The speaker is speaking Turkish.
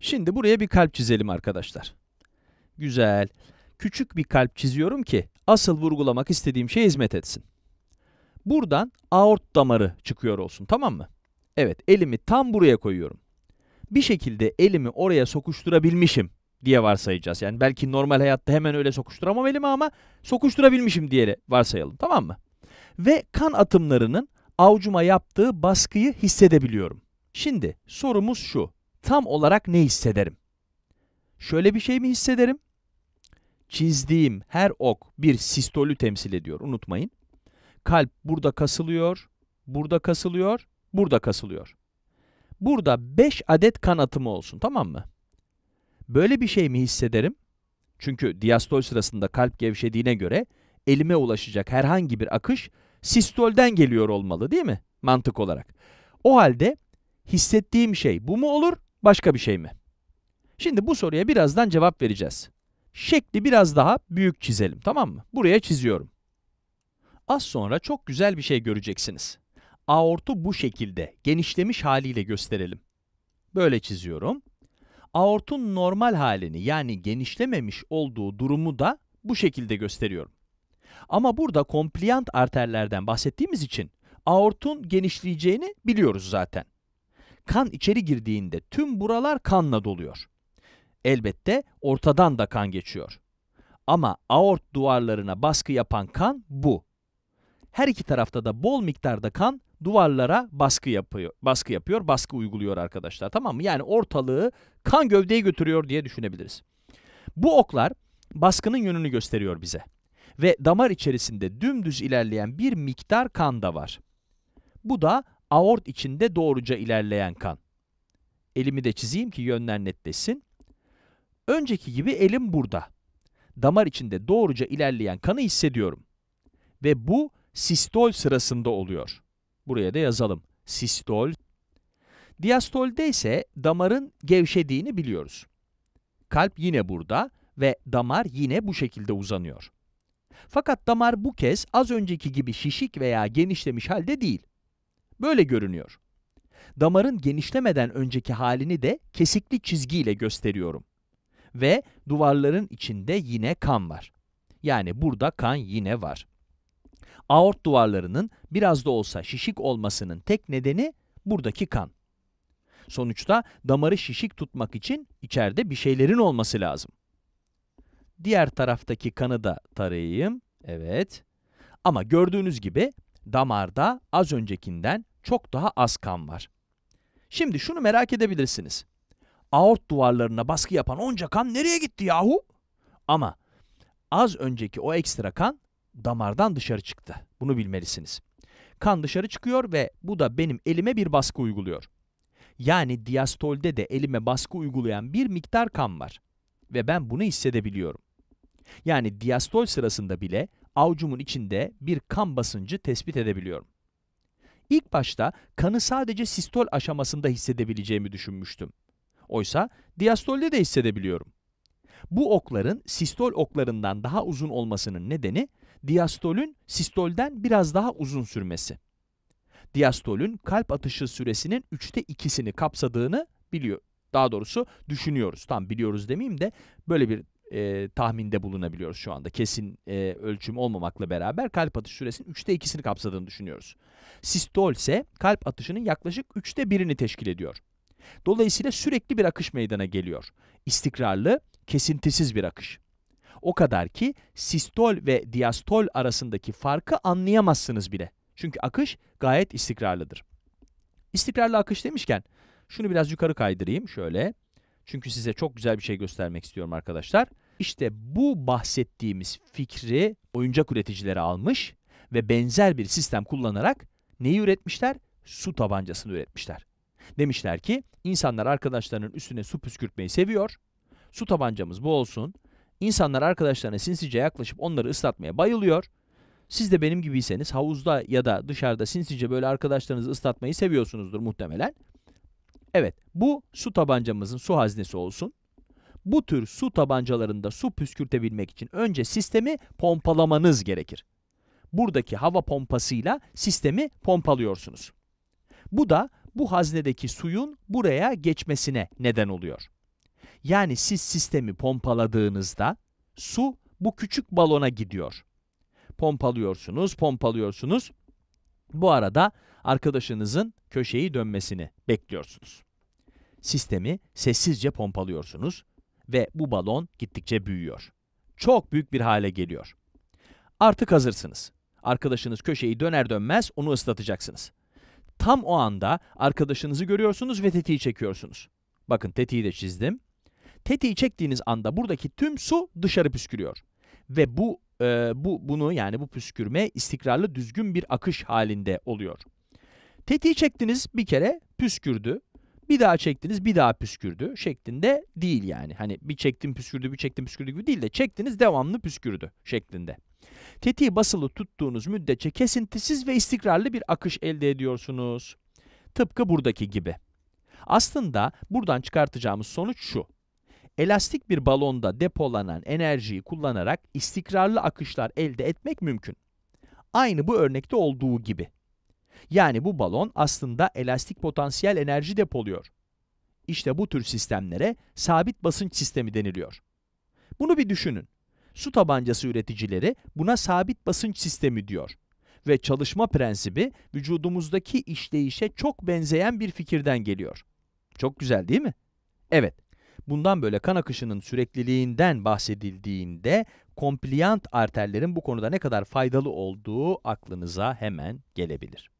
Şimdi buraya bir kalp çizelim arkadaşlar. Güzel. Küçük bir kalp çiziyorum ki asıl vurgulamak istediğim şey hizmet etsin. Buradan aort damarı çıkıyor olsun tamam mı? Evet elimi tam buraya koyuyorum. Bir şekilde elimi oraya sokuşturabilmişim diye varsayacağız. Yani belki normal hayatta hemen öyle sokuşturamam elimi ama sokuşturabilmişim diye varsayalım tamam mı? Ve kan atımlarının avcuma yaptığı baskıyı hissedebiliyorum. Şimdi sorumuz şu tam olarak ne hissederim? Şöyle bir şey mi hissederim? Çizdiğim her ok bir sistolü temsil ediyor unutmayın. Kalp burada kasılıyor, burada kasılıyor, burada kasılıyor. Burada 5 adet kan atımı olsun tamam mı? Böyle bir şey mi hissederim? Çünkü diastol sırasında kalp gevşediğine göre elime ulaşacak herhangi bir akış sistolden geliyor olmalı değil mi? Mantık olarak. O halde hissettiğim şey bu mu olur başka bir şey mi? Şimdi bu soruya birazdan cevap vereceğiz. Şekli biraz daha büyük çizelim, tamam mı? Buraya çiziyorum. Az sonra çok güzel bir şey göreceksiniz. Aortu bu şekilde, genişlemiş haliyle gösterelim. Böyle çiziyorum. Aortun normal halini yani genişlememiş olduğu durumu da bu şekilde gösteriyorum. Ama burada kompliant arterlerden bahsettiğimiz için aortun genişleyeceğini biliyoruz zaten kan içeri girdiğinde tüm buralar kanla doluyor. Elbette ortadan da kan geçiyor. Ama aort duvarlarına baskı yapan kan bu. Her iki tarafta da bol miktarda kan duvarlara baskı yapıyor. Baskı yapıyor, baskı uyguluyor arkadaşlar. Tamam mı? Yani ortalığı kan gövdeyi götürüyor diye düşünebiliriz. Bu oklar baskının yönünü gösteriyor bize. Ve damar içerisinde dümdüz ilerleyen bir miktar kan da var. Bu da aort içinde doğruca ilerleyen kan. Elimi de çizeyim ki yönler netleşsin. Önceki gibi elim burada. Damar içinde doğruca ilerleyen kanı hissediyorum. Ve bu sistol sırasında oluyor. Buraya da yazalım. Sistol. Diyastolde ise damarın gevşediğini biliyoruz. Kalp yine burada ve damar yine bu şekilde uzanıyor. Fakat damar bu kez az önceki gibi şişik veya genişlemiş halde değil. Böyle görünüyor. Damarın genişlemeden önceki halini de kesikli çizgiyle gösteriyorum. Ve duvarların içinde yine kan var. Yani burada kan yine var. Aort duvarlarının biraz da olsa şişik olmasının tek nedeni buradaki kan. Sonuçta damarı şişik tutmak için içeride bir şeylerin olması lazım. Diğer taraftaki kanı da tarayayım. Evet. Ama gördüğünüz gibi damarda az öncekinden çok daha az kan var. Şimdi şunu merak edebilirsiniz. Aort duvarlarına baskı yapan onca kan nereye gitti yahu? Ama az önceki o ekstra kan damardan dışarı çıktı. Bunu bilmelisiniz. Kan dışarı çıkıyor ve bu da benim elime bir baskı uyguluyor. Yani diastolde de elime baskı uygulayan bir miktar kan var. Ve ben bunu hissedebiliyorum. Yani diastol sırasında bile avucumun içinde bir kan basıncı tespit edebiliyorum. İlk başta kanı sadece sistol aşamasında hissedebileceğimi düşünmüştüm. Oysa diastolde de hissedebiliyorum. Bu okların sistol oklarından daha uzun olmasının nedeni diyastolün sistolden biraz daha uzun sürmesi. Diyastolün kalp atışı süresinin üçte ikisini kapsadığını biliyor. Daha doğrusu düşünüyoruz. Tam biliyoruz demeyeyim de böyle bir e, tahminde bulunabiliyoruz şu anda. Kesin e, ölçüm olmamakla beraber kalp atış süresinin 3'te 2'sini kapsadığını düşünüyoruz. Sistol ise kalp atışının yaklaşık 3'te 1'ini teşkil ediyor. Dolayısıyla sürekli bir akış meydana geliyor. İstikrarlı, kesintisiz bir akış. O kadar ki sistol ve diastol arasındaki farkı anlayamazsınız bile. Çünkü akış gayet istikrarlıdır. İstikrarlı akış demişken şunu biraz yukarı kaydırayım şöyle. Çünkü size çok güzel bir şey göstermek istiyorum arkadaşlar. İşte bu bahsettiğimiz fikri oyuncak üreticileri almış ve benzer bir sistem kullanarak neyi üretmişler? Su tabancasını üretmişler. Demişler ki insanlar arkadaşlarının üstüne su püskürtmeyi seviyor. Su tabancamız bu olsun. İnsanlar arkadaşlarına sinsice yaklaşıp onları ıslatmaya bayılıyor. Siz de benim gibiyseniz havuzda ya da dışarıda sinsice böyle arkadaşlarınızı ıslatmayı seviyorsunuzdur muhtemelen. Evet bu su tabancamızın su haznesi olsun. Bu tür su tabancalarında su püskürtebilmek için önce sistemi pompalamanız gerekir. Buradaki hava pompasıyla sistemi pompalıyorsunuz. Bu da bu haznedeki suyun buraya geçmesine neden oluyor. Yani siz sistemi pompaladığınızda su bu küçük balona gidiyor. Pompalıyorsunuz, pompalıyorsunuz. Bu arada arkadaşınızın köşeyi dönmesini bekliyorsunuz. Sistemi sessizce pompalıyorsunuz ve bu balon gittikçe büyüyor. Çok büyük bir hale geliyor. Artık hazırsınız. Arkadaşınız köşeyi döner dönmez onu ıslatacaksınız. Tam o anda arkadaşınızı görüyorsunuz ve tetiği çekiyorsunuz. Bakın tetiği de çizdim. Tetiği çektiğiniz anda buradaki tüm su dışarı püskürüyor. Ve bu e, bu bunu yani bu püskürme istikrarlı düzgün bir akış halinde oluyor. Tetiği çektiniz bir kere püskürdü bir daha çektiniz bir daha püskürdü şeklinde değil yani. Hani bir çektim püskürdü bir çektim püskürdü gibi değil de çektiniz devamlı püskürdü şeklinde. Tetiği basılı tuttuğunuz müddetçe kesintisiz ve istikrarlı bir akış elde ediyorsunuz. Tıpkı buradaki gibi. Aslında buradan çıkartacağımız sonuç şu. Elastik bir balonda depolanan enerjiyi kullanarak istikrarlı akışlar elde etmek mümkün. Aynı bu örnekte olduğu gibi. Yani bu balon aslında elastik potansiyel enerji depoluyor. İşte bu tür sistemlere sabit basınç sistemi deniliyor. Bunu bir düşünün. Su tabancası üreticileri buna sabit basınç sistemi diyor. Ve çalışma prensibi vücudumuzdaki işleyişe çok benzeyen bir fikirden geliyor. Çok güzel değil mi? Evet, bundan böyle kan akışının sürekliliğinden bahsedildiğinde kompliyant arterlerin bu konuda ne kadar faydalı olduğu aklınıza hemen gelebilir.